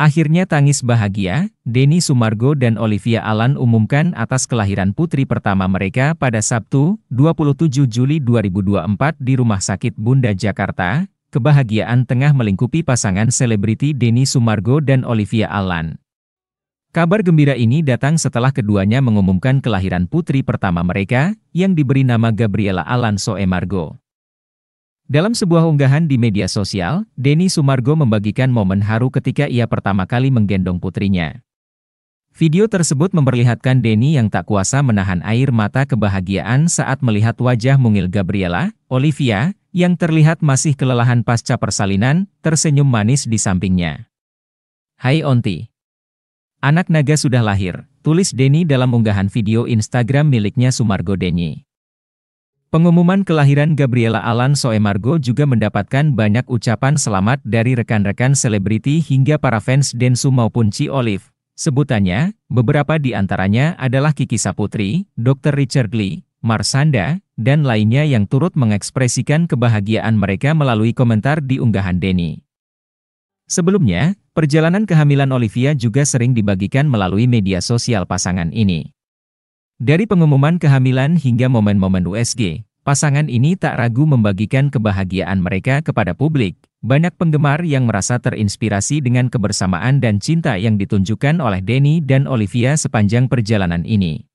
Akhirnya tangis bahagia, Denny Sumargo dan Olivia Alan umumkan atas kelahiran putri pertama mereka pada Sabtu, 27 Juli 2024 di Rumah Sakit Bunda Jakarta. Kebahagiaan tengah melingkupi pasangan selebriti Denny Sumargo dan Olivia Alan. Kabar gembira ini datang setelah keduanya mengumumkan kelahiran putri pertama mereka, yang diberi nama Gabriela Alan Soemargo. Dalam sebuah unggahan di media sosial, Denny Sumargo membagikan momen haru ketika ia pertama kali menggendong putrinya. Video tersebut memperlihatkan Denny yang tak kuasa menahan air mata kebahagiaan saat melihat wajah mungil Gabriela, Olivia, yang terlihat masih kelelahan pasca persalinan, tersenyum manis di sampingnya. Hai Onti. Anak naga sudah lahir, tulis Denny dalam unggahan video Instagram miliknya Sumargo Denny. Pengumuman kelahiran Gabriela Alan Soemargo juga mendapatkan banyak ucapan selamat dari rekan-rekan selebriti hingga para fans Densu maupun Ci Olive. Sebutannya, beberapa di antaranya adalah Kiki Saputri, Dr. Richard Lee, Marsanda, dan lainnya yang turut mengekspresikan kebahagiaan mereka melalui komentar di unggahan Denny. Sebelumnya, perjalanan kehamilan Olivia juga sering dibagikan melalui media sosial pasangan ini. Dari pengumuman kehamilan hingga momen-momen USG, pasangan ini tak ragu membagikan kebahagiaan mereka kepada publik. Banyak penggemar yang merasa terinspirasi dengan kebersamaan dan cinta yang ditunjukkan oleh Denny dan Olivia sepanjang perjalanan ini.